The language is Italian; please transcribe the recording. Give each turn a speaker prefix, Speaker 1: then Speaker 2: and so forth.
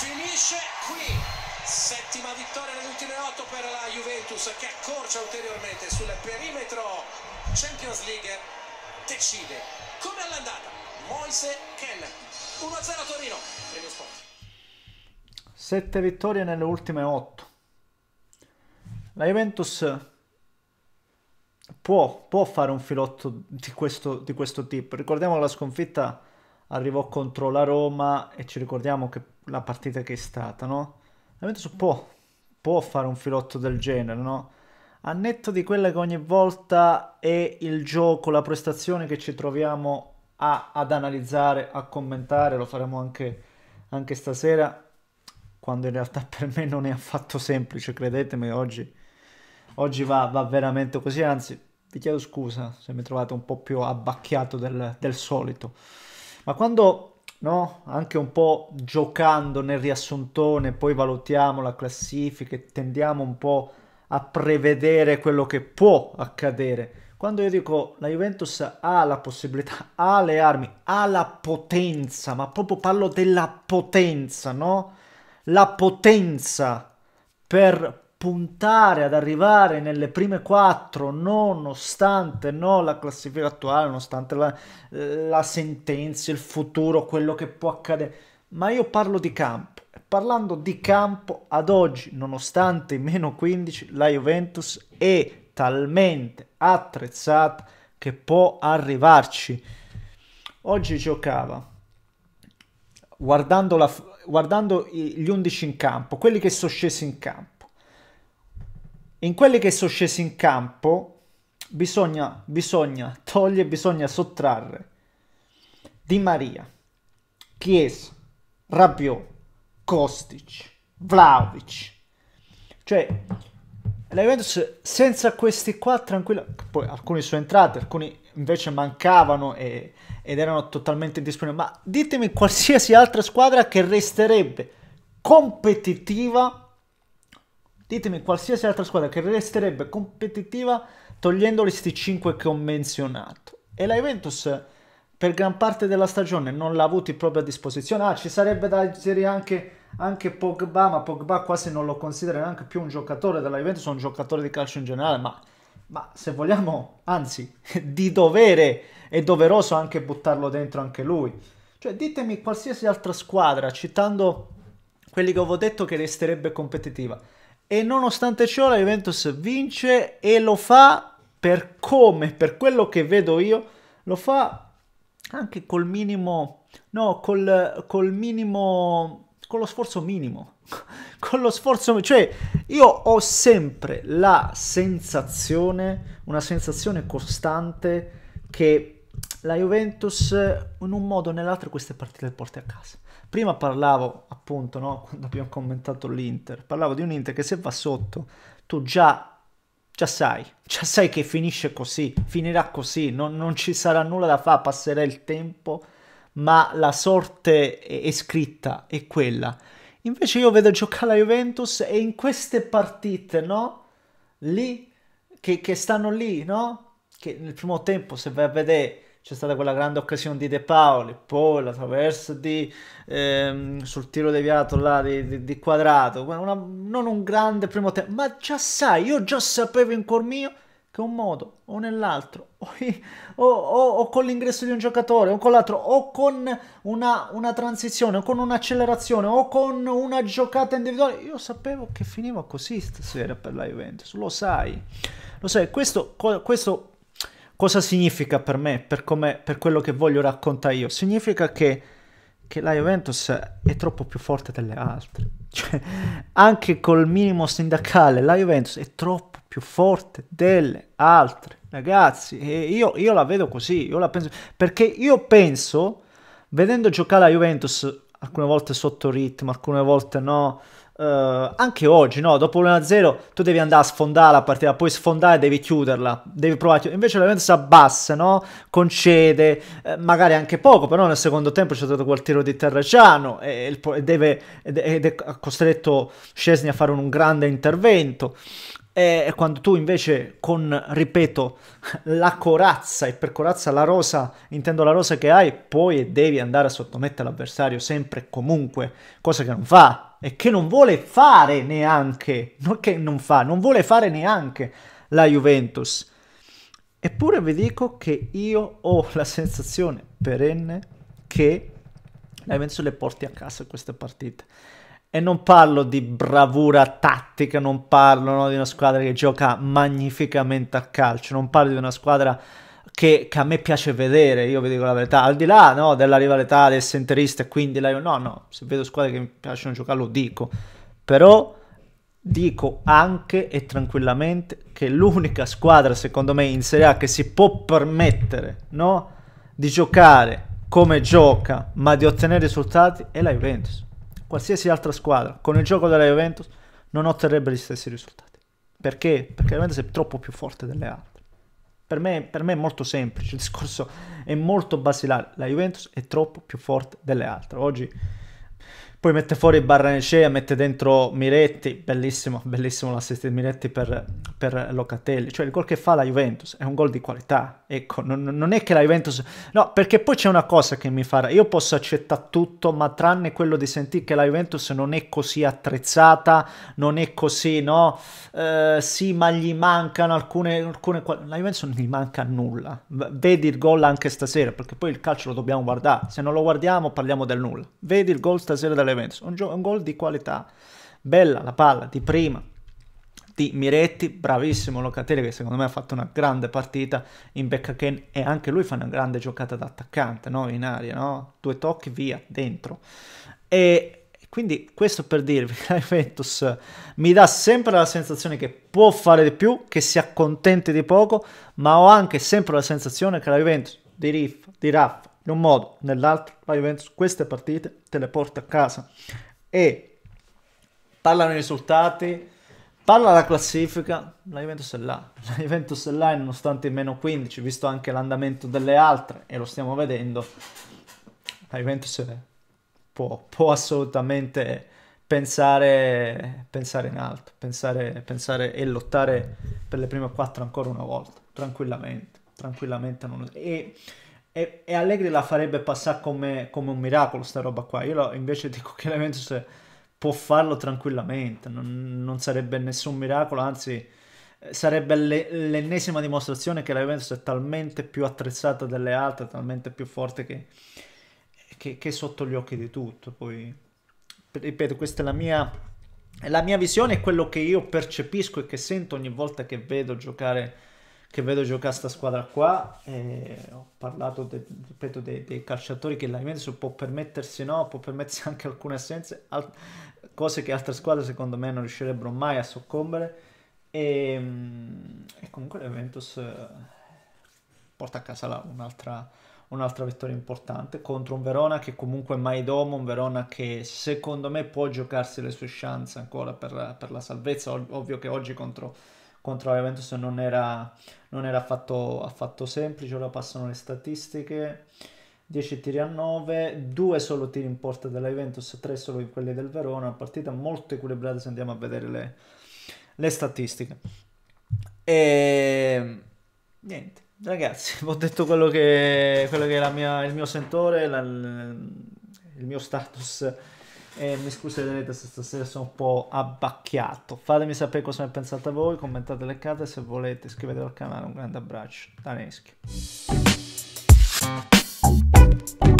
Speaker 1: finisce qui. Settima vittoria nelle ultime otto per la Juventus che accorcia ulteriormente sul perimetro Champions League. Decide come all'andata Moise Ken 1-0 Torino. primo spot Sette vittorie nelle ultime otto. La Juventus può, può fare un filotto di questo, di questo tipo. Ricordiamo la sconfitta arrivò contro la Roma e ci ricordiamo che la partita che è stata, no? La Juventus può, può fare un filotto del genere, no? A netto di quella che ogni volta è il gioco, la prestazione che ci troviamo a, ad analizzare, a commentare, lo faremo anche, anche stasera, quando in realtà per me non è affatto semplice, credetemi, oggi, oggi va, va, veramente così, anzi vi chiedo scusa se mi trovate un po' più abbacchiato del, del solito, ma quando no? Anche un po' giocando nel riassuntone, poi valutiamo la classifica e tendiamo un po' a prevedere quello che può accadere. Quando io dico la Juventus ha la possibilità, ha le armi, ha la potenza, ma proprio parlo della potenza, no? La potenza per puntare ad arrivare nelle prime quattro nonostante no, la classifica attuale, nonostante la, la sentenza, il futuro, quello che può accadere. Ma io parlo di campo. Parlando di campo, ad oggi, nonostante i meno 15, la Juventus è talmente attrezzata che può arrivarci. Oggi giocava, guardando, la, guardando gli 11 in campo, quelli che sono scesi in campo in quelli che sono scesi in campo bisogna, bisogna togliere, bisogna sottrarre Di Maria, Chiesa, Rabiot, Kostic, Vlaovic. Cioè, la Juventus senza questi qua tranquilla, poi alcuni sono entrati, alcuni invece mancavano e, ed erano totalmente disponibili, ma ditemi qualsiasi altra squadra che resterebbe competitiva Ditemi qualsiasi altra squadra che resterebbe competitiva togliendo questi 5 che ho menzionato. E la Juventus per gran parte della stagione non l'ha avuti proprio a disposizione. Ah, ci sarebbe da inserire anche, anche Pogba, ma Pogba quasi non lo considera neanche più un giocatore della Juventus, un giocatore di calcio in generale, ma, ma se vogliamo, anzi, di dovere è doveroso anche buttarlo dentro anche lui. Cioè, ditemi qualsiasi altra squadra, citando quelli che avevo detto che resterebbe competitiva e nonostante ciò la Juventus vince e lo fa per come, per quello che vedo io, lo fa anche col minimo, no, col, col minimo, con lo sforzo minimo, con lo sforzo, cioè io ho sempre la sensazione, una sensazione costante che la Juventus in un modo o nell'altro queste partite le porti a casa. Prima parlavo, appunto, no? quando abbiamo commentato l'Inter, parlavo di un Inter che se va sotto, tu già, già sai, già sai che finisce così, finirà così, non, non ci sarà nulla da fare, passerà il tempo, ma la sorte è, è scritta, è quella. Invece io vedo giocare la Juventus e in queste partite, no? Lì, che, che stanno lì, no? Che nel primo tempo, se vai a vedere c'è stata quella grande occasione di De Paoli, poi la traversa di, ehm, sul tiro deviato là di, di, di Quadrato, una, non un grande primo tempo, ma già sai, io già sapevo in cuor mio che un modo o nell'altro, o, o, o, o con l'ingresso di un giocatore, o con l'altro, o con una, una transizione, o con un'accelerazione, o con una giocata individuale, io sapevo che finiva così stasera per la Juventus, lo sai, lo sai, questo, questo Cosa significa per me, per, per quello che voglio raccontare io? Significa che, che, la Juventus è troppo più forte delle altre. Cioè, anche col minimo sindacale, la Juventus è troppo più forte delle altre. Ragazzi, io, io la vedo così, io la penso... Perché io penso, vedendo giocare la Juventus alcune volte sotto ritmo, alcune volte no. Uh, anche oggi, no? dopo l'1-0 tu devi andare a sfondare la partita, poi sfondare devi chiuderla, devi provare a chiudere. Invece la Juventus abbassa, no? concede, eh, magari anche poco, però nel secondo tempo c'è stato quel tiro di Terraciano e, e, deve, ed, ed è costretto Scesni a fare un, un grande intervento. E quando tu invece con, ripeto, la corazza, e per corazza la rosa, intendo la rosa che hai, poi e devi andare a sottomettere l'avversario sempre e comunque, cosa che non fa e che non vuole fare neanche, non che non fa, non vuole fare neanche la Juventus. Eppure vi dico che io ho la sensazione perenne che la Juventus le porti a casa queste partite. E non parlo di bravura tattica, non parlo no, di una squadra che gioca magnificamente a calcio, non parlo di una squadra che, che a me piace vedere, io vi dico la verità, al di là no, della rivalità del centrista, quindi la, no, no, se vedo squadre che mi piacciono giocare lo dico, però dico anche e tranquillamente che l'unica squadra secondo me in Serie A che si può permettere no, di giocare come gioca ma di ottenere risultati è la Juventus qualsiasi altra squadra con il gioco della Juventus non otterrebbe gli stessi risultati. Perché? Perché la Juventus è troppo più forte delle altre. Per me, per me è molto semplice, il discorso è molto basilare. La Juventus è troppo più forte delle altre. Oggi poi mette fuori Barranecea, mette dentro Miretti, bellissimo, bellissimo l'assist di Miretti per, per, Locatelli. Cioè il gol che fa la Juventus è un gol di qualità, ecco, non, non è che la Juventus... No, perché poi c'è una cosa che mi fa, io posso accettare tutto, ma tranne quello di sentire che la Juventus non è così attrezzata, non è così, no? Eh, sì, ma gli mancano alcune, alcune... La Juventus non gli manca nulla. Vedi il gol anche stasera, perché poi il calcio lo dobbiamo guardare, se non lo guardiamo parliamo del nulla. Vedi il gol stasera della Juventus. Un, gio- un gol di qualità. Bella la palla di prima di Miretti, bravissimo Locatelli che secondo me ha fatto una grande partita in Beccachen e anche lui fa una grande giocata da attaccante no? in aria, no? due tocchi via, dentro. E quindi questo per dirvi che la Juventus mi dà sempre la sensazione che può fare di più, che si accontenti di poco, ma ho anche sempre la sensazione che la Juventus di Riff, di Raff in un modo o nell'altro la Juventus queste partite te le porta a casa e parlano i risultati parla la classifica la Juventus è là la Juventus è là e nonostante il meno 15 visto anche l'andamento delle altre e lo stiamo vedendo la Juventus può, può assolutamente pensare, pensare in alto pensare, pensare e lottare per le prime quattro ancora una volta tranquillamente tranquillamente non... e e, e Allegri la farebbe passare come, come, un miracolo sta roba qua. Io lo, invece dico che la Juventus può farlo tranquillamente, non, non sarebbe nessun miracolo, anzi sarebbe le, l'ennesima dimostrazione che la Juventus è talmente più attrezzata delle altre, talmente più forte che, che, che sotto gli occhi di tutto. Poi, ripeto, questa è la mia, la mia visione, è quello che io percepisco e che sento ogni volta che vedo giocare che vedo giocare questa squadra qua ho parlato de, ripeto, de, dei calciatori che la Juventus può permettersi no, può permettersi anche alcune assenze al, cose che altre squadre secondo me non riuscirebbero mai a soccombere e, ehm, e comunque la Juventus eh, porta a casa là, un'altra, un'altra vittoria importante contro un Verona che comunque è mai domo, un Verona che secondo me può giocarsi le sue chance ancora per, per la salvezza, ovvio che oggi contro contro la Juventus non era, non era affatto, affatto, semplice, ora passano le statistiche. 10 tiri a 9, 2 solo tiri in porta della Juventus, 3 solo in quelli del Verona, una partita molto equilibrata se andiamo a vedere le, le statistiche. E niente, ragazzi, ho detto quello che, quello che è mia, il mio sentore, la, il mio status e mi scuserete se stasera sono un po' abbacchiato. Fatemi sapere cosa ne pensate voi, commentate le carte se volete, iscrivetevi al canale. Un grande abbraccio da Neschi.